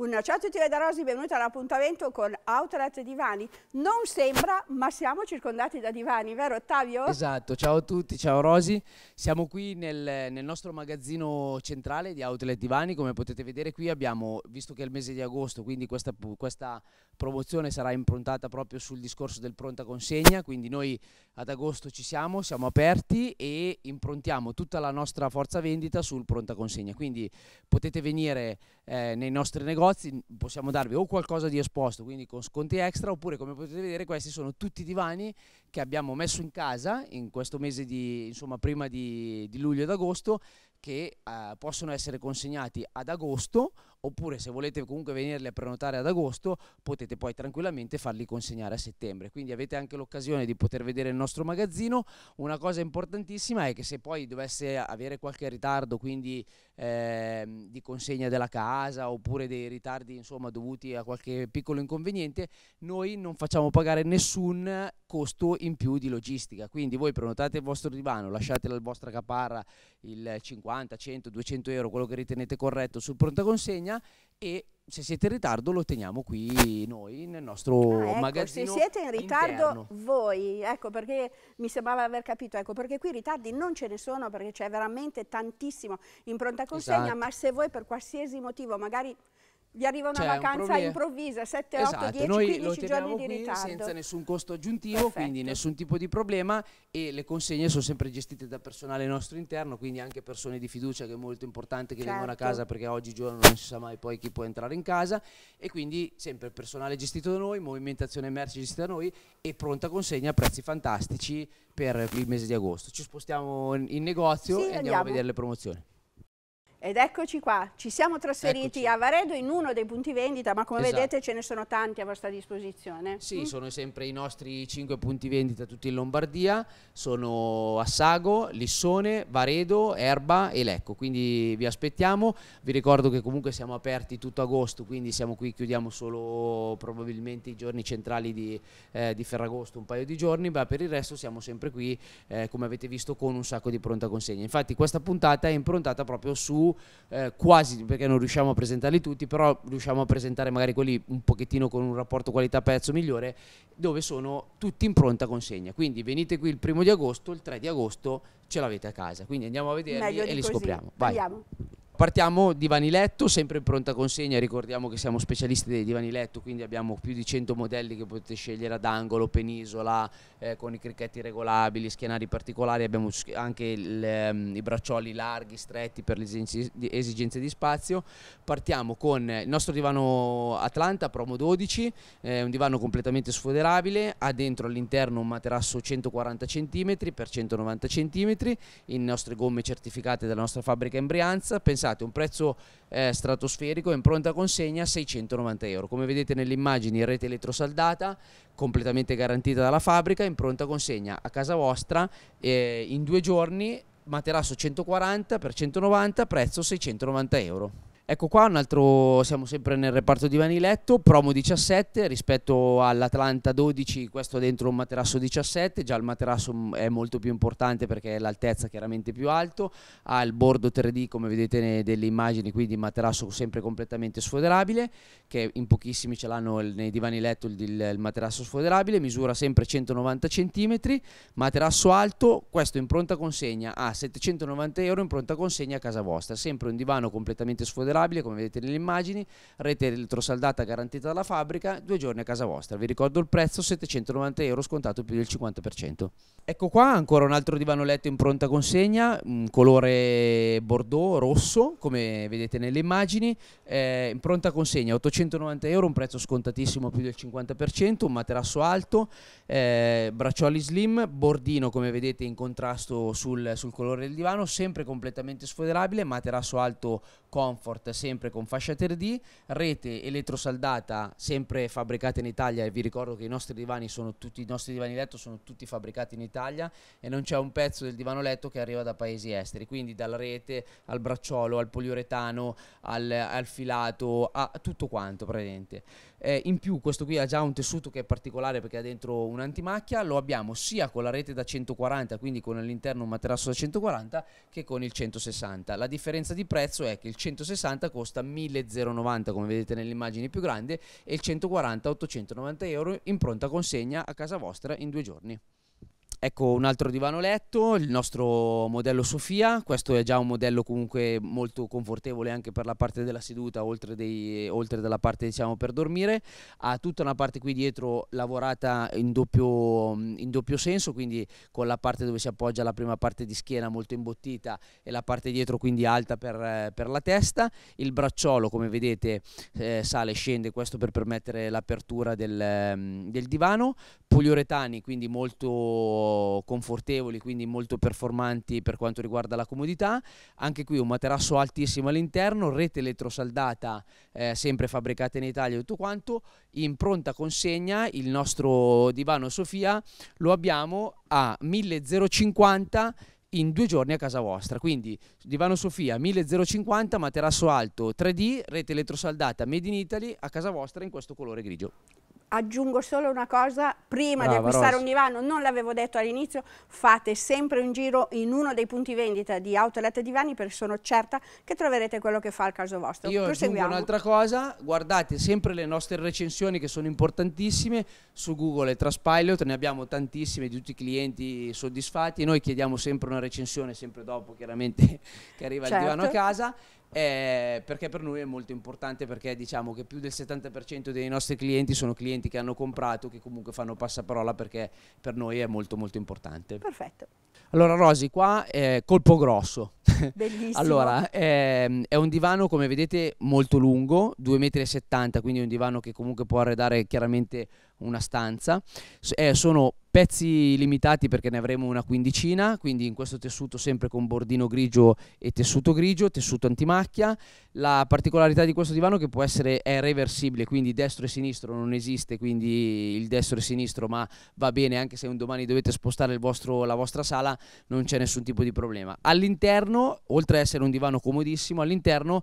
Un ciao a tutti da Rosi, benvenuti all'appuntamento con Outlet Divani. Non sembra, ma siamo circondati da divani, vero Ottavio? Esatto, ciao a tutti, ciao Rosi. Siamo qui nel, nel nostro magazzino centrale di Outlet Divani, come potete vedere qui abbiamo, visto che è il mese di agosto, quindi questa, questa promozione sarà improntata proprio sul discorso del pronta consegna, quindi noi ad agosto ci siamo, siamo aperti e improntiamo tutta la nostra forza vendita sul pronta consegna, quindi potete venire eh, nei nostri negozi possiamo darvi o qualcosa di esposto, quindi con sconti extra, oppure come potete vedere questi sono tutti i divani che abbiamo messo in casa in questo mese di, insomma, prima di, di luglio ed agosto, che eh, possono essere consegnati ad agosto oppure se volete comunque venirli a prenotare ad agosto potete poi tranquillamente farli consegnare a settembre. Quindi avete anche l'occasione di poter vedere il nostro magazzino. Una cosa importantissima è che se poi dovesse avere qualche ritardo, quindi eh, di consegna della casa oppure dei ritardi insomma dovuti a qualche piccolo inconveniente, noi non facciamo pagare nessun costo in più di logistica. Quindi voi prenotate il vostro divano, lasciate la vostra caparra il 50, 100, 200 euro, quello che ritenete corretto sul pronta consegna Spagna e se siete in ritardo lo teniamo qui noi nel nostro ah, ecco, magazzino. Se siete in ritardo interno. voi, ecco perché mi sembrava aver capito, ecco perché qui i ritardi non ce ne sono perché c'è veramente tantissimo in pronta consegna, esatto. ma se voi per qualsiasi motivo magari vi arriva una C'è cioè, vacanza un improvvisa, 7, esatto, 8, 10, noi 15 giorni di ritardo. Senza nessun costo aggiuntivo, Perfetto. quindi nessun tipo di problema e le consegne sono sempre gestite da personale nostro interno, quindi anche persone di fiducia che è molto importante che certo. vengono a certo. casa perché oggigiorno non si sa mai poi chi può entrare in casa e quindi sempre personale gestito da noi, movimentazione merci gestita da noi e pronta consegna a prezzi fantastici per il mese di agosto. Ci spostiamo in negozio sì, e andiamo, andiamo a vedere le promozioni. Ed eccoci qua, ci siamo trasferiti eccoci. a Varedo in uno dei punti vendita, ma come esatto. vedete ce ne sono tanti a vostra disposizione. Sì, mm. sono sempre i nostri cinque punti vendita tutti in Lombardia, sono Assago, Lissone, Varedo, Erba e Lecco, quindi vi aspettiamo, vi ricordo che comunque siamo aperti tutto agosto, quindi siamo qui, chiudiamo solo probabilmente i giorni centrali di, eh, di Ferragosto, un paio di giorni, ma per il resto siamo sempre qui, eh, come avete visto, con un sacco di pronta consegna. Infatti questa puntata è improntata proprio su eh, quasi perché non riusciamo a presentarli tutti, però riusciamo a presentare magari quelli un pochettino con un rapporto qualità-prezzo migliore, dove sono tutti in pronta consegna. Quindi venite qui il primo di agosto, il 3 di agosto ce l'avete a casa. Quindi andiamo a vederli e li così. scopriamo. Vai. Andiamo. Partiamo divani letto, sempre in pronta consegna, ricordiamo che siamo specialisti dei divani letto, quindi abbiamo più di 100 modelli che potete scegliere ad angolo, penisola, eh, con i cricchetti regolabili, schienari particolari, abbiamo anche il, ehm, i braccioli larghi, stretti per le esigenze di, esigenze di spazio. Partiamo con il nostro divano Atlanta Promo 12, eh, un divano completamente sfoderabile, ha dentro all'interno un materasso 140 cm x 190 cm, in nostre gomme certificate dalla nostra fabbrica in Brianza, pensate piazzate, un prezzo eh, stratosferico in pronta consegna 690 euro. Come vedete nelle immagini rete elettrosaldata, completamente garantita dalla fabbrica, in pronta consegna a casa vostra eh, in due giorni, materasso 140 x 190, prezzo 690 euro. Ecco qua un altro, siamo sempre nel reparto divani letto, promo 17 rispetto all'Atlanta 12, questo dentro un materasso 17, già il materasso mm, è molto più importante perché è l'altezza chiaramente più alto, ha il bordo 3D come vedete nelle immagini, quindi il materasso sempre completamente sfoderabile, che in pochissimi ce l'hanno nei divani letto il, il, il materasso sfoderabile, misura sempre 190 cm, materasso alto, questo in pronta consegna ah, a 790 euro in pronta consegna a casa vostra, sempre un divano completamente sfoderabile riparabile come vedete nelle immagini, rete elettrosaldata garantita dalla fabbrica, due giorni a casa vostra. Vi ricordo il prezzo 790 euro scontato più del 50%. Ecco qua ancora un altro divano letto in pronta consegna, colore bordeaux rosso come vedete nelle immagini, eh, in pronta consegna 890 euro, un prezzo scontatissimo più del 50%, un materasso alto, eh, braccioli slim, bordino come vedete in contrasto sul, sul colore del divano, sempre completamente sfoderabile, materasso alto comfort sport sempre con fascia 3D, rete elettrosaldata sempre fabbricata in Italia e vi ricordo che i nostri divani sono tutti, i nostri divani letto sono tutti fabbricati in Italia e non c'è un pezzo del divano letto che arriva da paesi esteri, quindi dalla rete al bracciolo, al poliuretano, al, al filato, a tutto quanto praticamente. Eh, in più questo qui ha già un tessuto che è particolare perché ha dentro un'antimacchia, lo abbiamo sia con la rete da 140, quindi con all'interno un materasso da 140, che con il 160. La differenza di prezzo è che il 160 costa 1090 come vedete nell'immagine più grande e il 140 890 euro in pronta consegna a casa vostra in due giorni. Ecco un altro divano letto, il nostro modello Sofia, questo è già un modello comunque molto confortevole anche per la parte della seduta oltre, dei, oltre della parte diciamo per dormire, ha tutta una parte qui dietro lavorata in doppio, in doppio senso quindi con la parte dove si appoggia la prima parte di schiena molto imbottita e la parte dietro quindi alta per, per la testa, il bracciolo come vedete eh, sale e scende questo per permettere l'apertura del, del divano, poliuretani quindi molto confortevoli, quindi molto performanti per quanto riguarda la comodità. Anche qui un materasso altissimo all'interno, rete elettrosaldata eh, sempre fabbricata in Italia e tutto quanto, in pronta consegna il nostro divano Sofia lo abbiamo a 1050 in due giorni a casa vostra. Quindi divano Sofia 1050, materasso alto 3D, rete elettrosaldata Made in Italy a casa vostra in questo colore grigio aggiungo solo una cosa, prima Brava, di ah, acquistare Rosa. un divano, non l'avevo detto all'inizio, fate sempre un giro in uno dei punti vendita di Outlet Divani perché sono certa che troverete quello che fa al caso vostro. Io aggiungo un'altra cosa, guardate sempre le nostre recensioni che sono importantissime su Google e Traspilot, ne abbiamo tantissime di tutti i clienti soddisfatti, noi chiediamo sempre una recensione sempre dopo chiaramente che arriva certo. il divano a certo. casa eh, perché per noi è molto importante perché diciamo che più del 70% dei nostri clienti sono clienti che hanno comprato, che comunque fanno passaparola perché per noi è molto molto importante. Perfetto. Allora Rosy, qua è colpo grosso. Bellissimo. allora, eh, è un divano come vedete molto lungo, 2,70 m, quindi è un divano che comunque può arredare chiaramente una stanza. Eh, sono pezzi limitati perché ne avremo una quindicina, quindi in questo tessuto sempre con bordino grigio e tessuto grigio, tessuto antimacchia. La particolarità di questo divano è che può essere è reversibile, quindi destro e sinistro non esiste, quindi il destro e sinistro, ma va bene anche se un domani dovete spostare vostro, la vostra sala, non c'è nessun tipo di problema. All'interno, oltre ad essere un divano comodissimo, all'interno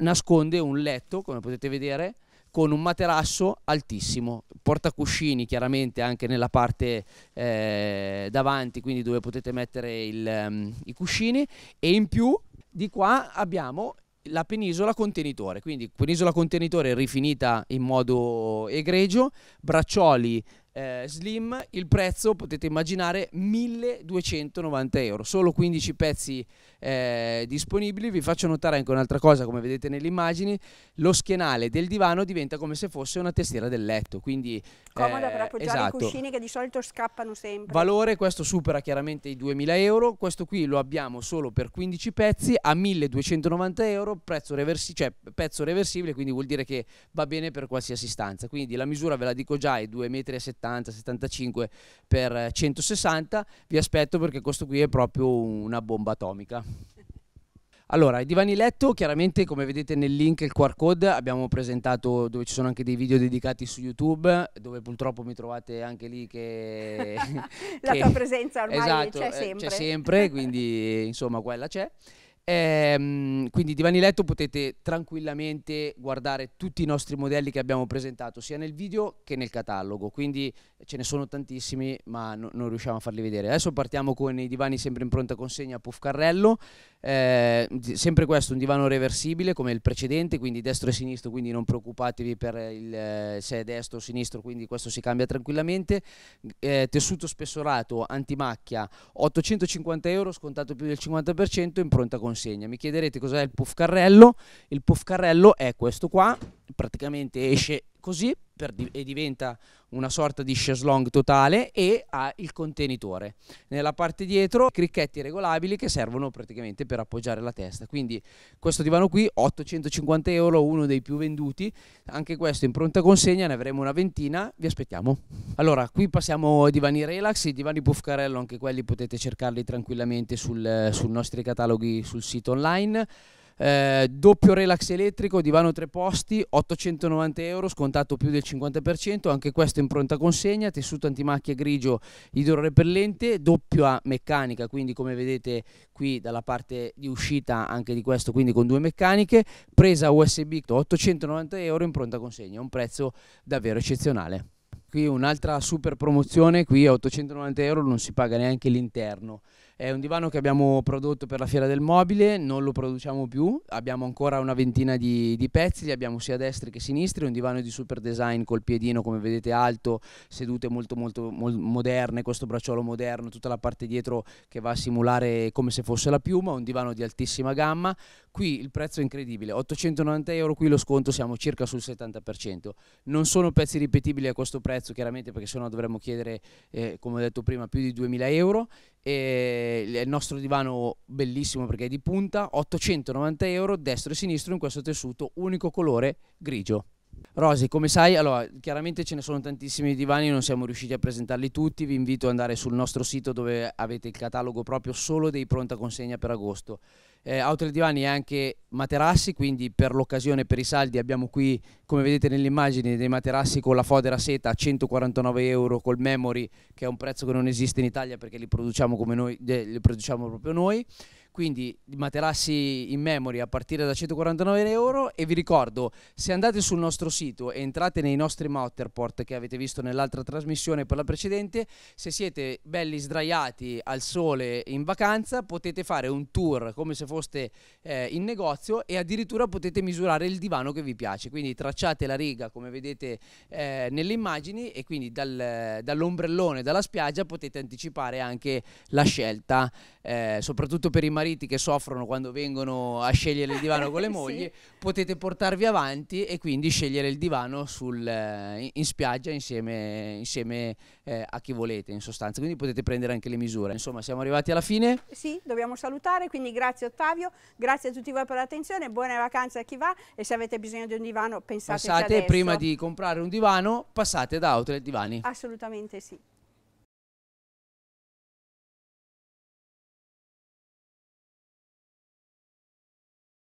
nasconde un letto, come potete vedere, con un materasso altissimo, portacuscini chiaramente anche nella parte eh, davanti, quindi dove potete mettere il, um, i cuscini e in più di qua abbiamo la penisola contenitore, quindi penisola contenitore rifinita in modo egregio, braccioli eh, Slim, il prezzo potete immaginare 1290 euro, solo 15 pezzi eh, disponibili. Vi faccio notare anche un'altra cosa, come vedete nelle immagini, lo schienale del divano diventa come se fosse una tastiera del letto, quindi comoda eh, per appoggiare esatto. i cuscini che di solito scappano sempre. Valore, questo supera chiaramente i 2000 euro, questo qui lo abbiamo solo per 15 pezzi a 1290 euro, prezzo, reversi cioè, pezzo reversibile, quindi vuol dire che va bene per qualsiasi stanza. Quindi la misura ve la dico già, è 2,70 m 70, 75 per 160, vi aspetto perché questo qui è proprio una bomba atomica. Allora, i divani letto, chiaramente come vedete nel link il QR code, abbiamo presentato dove ci sono anche dei video dedicati su YouTube, dove purtroppo mi trovate anche lì che... La che, tua presenza ormai esatto, c'è sempre. Eh, c'è sempre, quindi insomma quella c'è. Ehm, quindi divani letto potete tranquillamente guardare tutti i nostri modelli che abbiamo presentato sia nel video che nel catalogo, quindi ce ne sono tantissimi ma no, non riusciamo a farli vedere. Adesso partiamo con i divani sempre in pronta consegna puff carrello, eh, sempre questo un divano reversibile come il precedente, quindi destro e sinistro, quindi non preoccupatevi per il, eh, se è destro o sinistro, quindi questo si cambia tranquillamente. Eh, tessuto spessorato, antimacchia, 850 euro, scontato più del 50%, in pronta consegna consegna. Mi chiederete cos'è il puffcarrello? Il puffcarrello è questo qua, praticamente esce così di e diventa una sorta di chaise longue totale e ha il contenitore. Nella parte dietro cricchetti regolabili che servono praticamente per appoggiare la testa. Quindi questo divano qui 850 euro, uno dei più venduti, anche questo in pronta consegna, ne avremo una ventina, vi aspettiamo. Allora qui passiamo ai divani relax, i divani Pufcarello anche quelli potete cercarli tranquillamente sul, sui nostri cataloghi sul sito online. Eh, doppio relax elettrico, divano tre posti, 890 euro, scontato più del 50%, anche questo in pronta consegna, tessuto antimacchia grigio idrorepellente, doppia meccanica, quindi come vedete qui dalla parte di uscita anche di questo, quindi con due meccaniche, presa USB 890 euro in pronta consegna, un prezzo davvero eccezionale. Qui un'altra super promozione, qui a 890 euro non si paga neanche l'interno. È un divano che abbiamo prodotto per la Fiera del Mobile, non lo produciamo più, abbiamo ancora una ventina di, di pezzi, li abbiamo sia destri che sinistri, un divano di super design col piedino come vedete alto, sedute molto molto mol moderne, questo bracciolo moderno, tutta la parte dietro che va a simulare come se fosse la piuma, un divano di altissima gamma, qui il prezzo è incredibile, 890 euro, qui lo sconto siamo circa sul 70%, non sono pezzi ripetibili a questo prezzo chiaramente perché sennò dovremmo chiedere eh, come ho detto prima più di 2000 euro e il nostro divano bellissimo perché è di punta, 890 euro, destro e sinistro in questo tessuto, unico colore grigio. Rosy, come sai, allora, chiaramente ce ne sono tantissimi divani, non siamo riusciti a presentarli tutti, vi invito ad andare sul nostro sito dove avete il catalogo proprio solo dei pronta consegna per agosto. Eh, Outlet Divani è anche materassi, quindi per l'occasione, per i saldi, abbiamo qui, come vedete nelle immagini, dei materassi con la fodera seta a 149 euro, col memory, che è un prezzo che non esiste in Italia perché li produciamo, come noi, eh, li produciamo proprio noi quindi materassi in memory a partire da 149 euro e vi ricordo se andate sul nostro sito e entrate nei nostri Matterport che avete visto nell'altra trasmissione per la precedente se siete belli sdraiati al sole in vacanza potete fare un tour come se foste eh, in negozio e addirittura potete misurare il divano che vi piace quindi tracciate la riga come vedete eh, nelle immagini e quindi dal, dall'ombrellone dalla spiaggia potete anticipare anche la scelta eh, soprattutto per i marini mariti che soffrono quando vengono a scegliere il divano con le mogli, sì. potete portarvi avanti e quindi scegliere il divano sul, in, eh, in spiaggia insieme, insieme eh, a chi volete in sostanza, quindi potete prendere anche le misure. Insomma siamo arrivati alla fine. Sì, dobbiamo salutare, quindi grazie Ottavio, grazie a tutti voi per l'attenzione, buone vacanze a chi va e se avete bisogno di un divano pensate Passate, prima di comprare un divano, passate da Outlet Divani. Assolutamente sì.